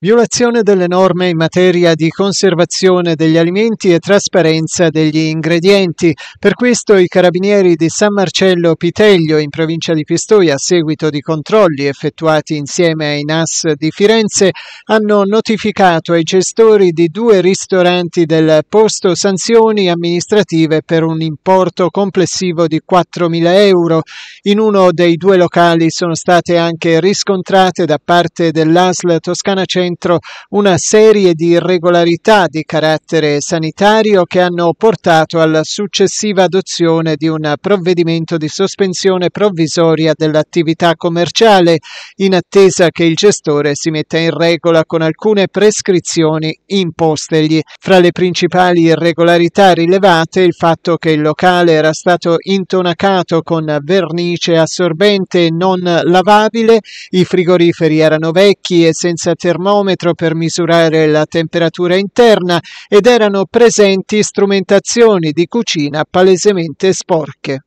Violazione delle norme in materia di conservazione degli alimenti e trasparenza degli ingredienti. Per questo i carabinieri di San Marcello Piteglio in provincia di Pistoia, a seguito di controlli effettuati insieme ai NAS di Firenze, hanno notificato ai gestori di due ristoranti del posto sanzioni amministrative per un importo complessivo di 4.000 euro. In uno dei due locali sono state anche riscontrate da parte dell'ASL Toscana Centro centro una serie di irregolarità di carattere sanitario che hanno portato alla successiva adozione di un provvedimento di sospensione provvisoria dell'attività commerciale in attesa che il gestore si metta in regola con alcune prescrizioni impostegli. Fra le principali irregolarità rilevate il fatto che il locale era stato intonacato con vernice assorbente non lavabile, i frigoriferi erano vecchi e senza termometro termometro per misurare la temperatura interna ed erano presenti strumentazioni di cucina palesemente sporche.